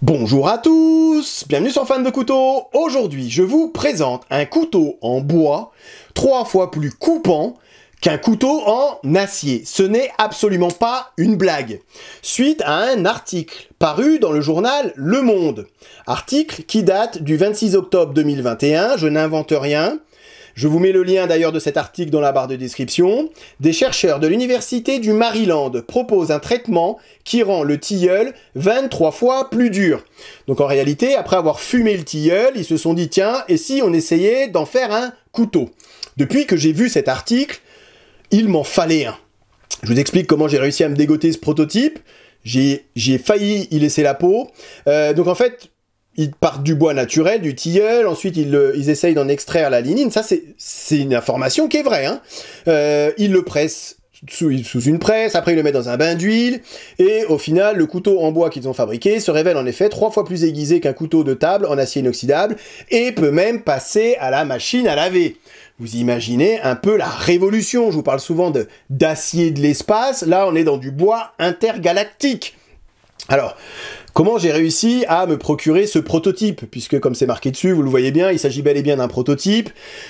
Bonjour à tous, bienvenue sur Fan de Couteau. Aujourd'hui, je vous présente un couteau en bois trois fois plus coupant qu'un couteau en acier. Ce n'est absolument pas une blague. Suite à un article paru dans le journal Le Monde, article qui date du 26 octobre 2021, je n'invente rien, je vous mets le lien d'ailleurs de cet article dans la barre de description. Des chercheurs de l'université du Maryland proposent un traitement qui rend le tilleul 23 fois plus dur. Donc en réalité, après avoir fumé le tilleul, ils se sont dit tiens, et si on essayait d'en faire un couteau Depuis que j'ai vu cet article, il m'en fallait un. Je vous explique comment j'ai réussi à me dégoter ce prototype. J'ai failli y laisser la peau. Euh, donc en fait, ils partent du bois naturel, du tilleul, ensuite ils, essayent d'en extraire la lignine, ça c'est une information qui est vraie. Hein. Euh, ils le pressent sous, une presse, après ils le mettent dans un bain d'huile, et au final, le couteau en bois qu'ils ont fabriqué se révèle en effet trois fois plus aiguisé qu'un couteau de table en acier inoxydable, et peut même passer à la machine à laver. Vous imaginez un peu la révolution, je vous parle souvent d'acier de l'espace, là on est dans du bois intergalactique. Alors, comment j'ai réussi à me procurer ce prototype Puisque comme c'est marqué dessus, vous le voyez bien, il s'agit bel et bien d'un prototype.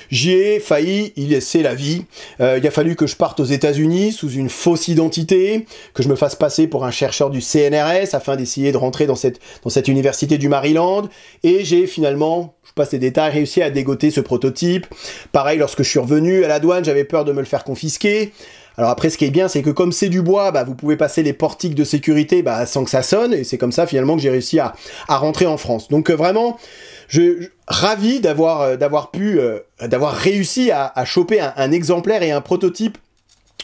j'ai ai failli y laisser la vie. Euh, il a fallu que je parte aux États-Unis sous une fausse identité, que je me fasse passer pour un chercheur du CNRS afin d'essayer de rentrer dans cette, dans cette université du Maryland. Et j'ai finalement je les détails, réussi à dégoter ce prototype. Pareil, lorsque je suis revenu à la douane, j'avais peur de me le faire confisquer. Alors après, ce qui est bien, c'est que comme c'est du bois, bah, vous pouvez passer les portiques de sécurité bah, sans que ça sonne, et c'est comme ça finalement que j'ai réussi à, à, rentrer en France. Donc euh, vraiment, je, ravi d'avoir euh, d'avoir pu, euh, d'avoir réussi à, choper un exemplaire et un prototype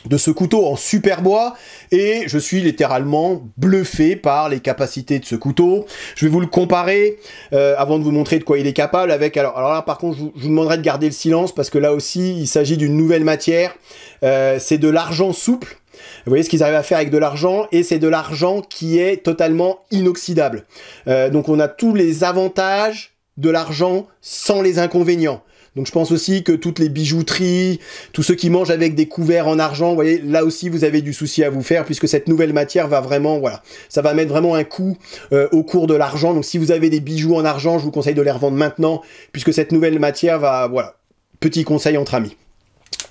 de ce couteau en super bois et je suis littéralement bluffé par les capacités de ce couteau. Je vais vous le comparer euh, avant de vous montrer de quoi il est capable avec alors, alors là par contre je vous, je demanderai de garder le silence parce que là aussi il s'agit d'une nouvelle matière. Euh, c'est de l'argent souple. Vous voyez ce qu'ils arrivent à faire avec de l'argent et c'est de l'argent qui est totalement inoxydable. Euh, donc on a tous les avantages de l'argent sans les inconvénients. Donc je pense aussi que toutes les bijouteries, tous ceux qui mangent avec des couverts en argent, vous voyez, là aussi vous avez du souci à vous faire puisque cette nouvelle matière va vraiment, voilà, ça va mettre vraiment un coup euh, au cours de l'argent. Donc si vous avez des bijoux en argent, je vous conseille de les revendre maintenant puisque cette nouvelle matière va, voilà, petit conseil entre amis.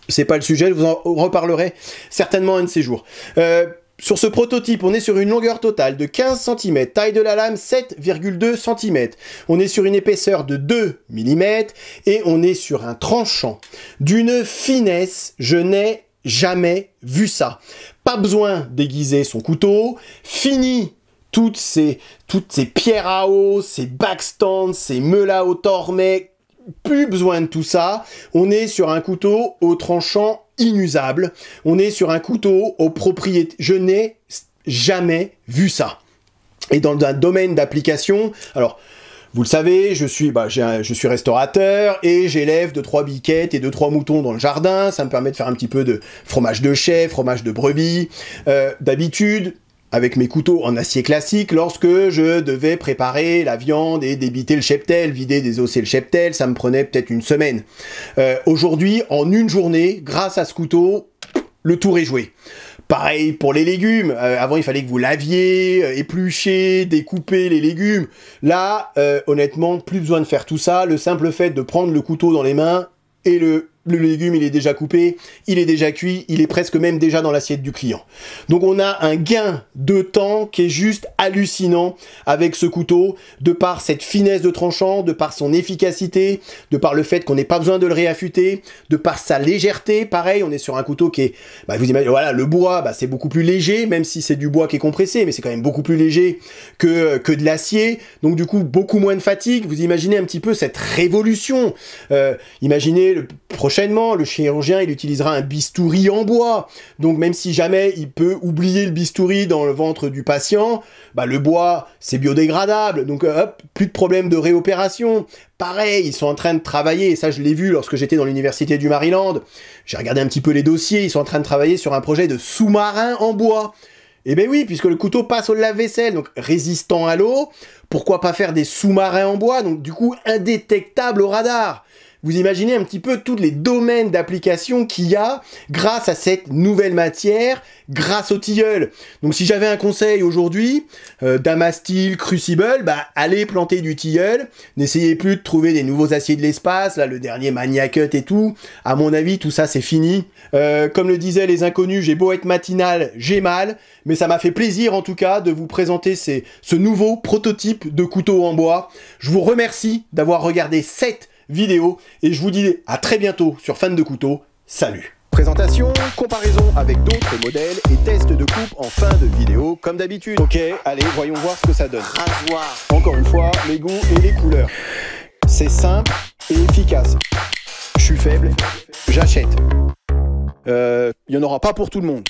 C'est pas le sujet, je vous en reparlerai certainement un de ces jours. Euh, sur ce prototype, on est sur une longueur totale de 15 cm, taille de la lame 7,2 cm. On est sur une épaisseur de 2 mm et on est sur un tranchant d'une finesse, je n'ai jamais vu ça. Pas besoin d'aiguiser son couteau, fini toutes ces, toutes ces pierres à eau, ces backstands, ces meules à eau plus besoin de tout ça. On est sur un couteau au tranchant inusable. On est sur un couteau aux propriétés. Je n'ai jamais vu ça. Et dans un domaine d'application, alors. Vous le savez, je suis, bah, je suis restaurateur et j'élève de trois biquettes et de trois moutons dans le jardin. Ça me permet de faire un petit peu de fromage de chèvre, fromage de brebis. Euh, d'habitude, avec mes couteaux en acier classique lorsque je devais préparer la viande et débiter le cheptel, vider, désosser le cheptel, ça me prenait peut-être une semaine. Euh, aujourd'hui, en une journée, grâce à ce couteau, le tour est joué. Pareil pour les légumes. Euh, avant, il fallait que vous laviez, euh, épluchiez, découpez les légumes. Là, euh, honnêtement, plus besoin de faire tout ça. Le simple fait de prendre le couteau dans les mains et le le légume, il est déjà coupé, il est déjà cuit, il est presque même déjà dans l'assiette du client. Donc on a un gain de temps qui est juste hallucinant avec ce couteau, de par cette finesse de tranchant, de par son efficacité, de par le fait qu'on n'ait pas besoin de le réaffûter, de par sa légèreté. Pareil, on est sur un couteau qui est, bah, vous imaginez, voilà, le bois, bah c'est beaucoup plus léger, même si c'est du bois qui est compressé, mais c'est quand même beaucoup plus léger que, que de l'acier. Donc du coup, beaucoup moins de fatigue. Vous imaginez un petit peu cette révolution. Euh, imaginez le prochain Prochainement, le chirurgien, il utilisera un bistouri en bois. Donc même si jamais il peut oublier le bistouri dans le ventre du patient, bah, le bois, c'est biodégradable. Donc euh, hop, plus de problème de réopération. Pareil, ils sont en train de travailler, et ça je l'ai vu lorsque j'étais dans l'université du Maryland. J'ai regardé un petit peu les dossiers, ils sont en train de travailler sur un projet de sous-marin en bois. Eh ben oui, puisque le couteau passe au lave-vaisselle, donc résistant à l'eau, pourquoi pas faire des sous-marins en bois, donc du coup indétectable au radar vous imaginez un petit peu tous les domaines d'application qu'il y a grâce à cette nouvelle matière, grâce au tilleul. Donc si j'avais un conseil aujourd'hui, euh, Crucible, bah allez planter du tilleul, n'essayez plus de trouver des nouveaux aciers de l'espace, là le dernier Maniacut et tout. À mon avis, tout ça c'est fini. Euh, comme le disaient les inconnus, j'ai beau être matinal, j'ai mal, mais ça m'a fait plaisir en tout cas de vous présenter ce nouveau prototype de couteau en bois. Je vous remercie d'avoir regardé cette vidéo. Et je vous dis à très bientôt sur Fan de Couteau. Salut Présentation, comparaison avec d'autres modèles et test de coupe en fin de vidéo comme d'habitude. Ok, allez, voyons voir ce que ça donne. Encore une fois, les goûts et les couleurs. C'est simple et efficace. Je suis faible, j'achète. Il euh, n'y en aura pas pour tout le monde.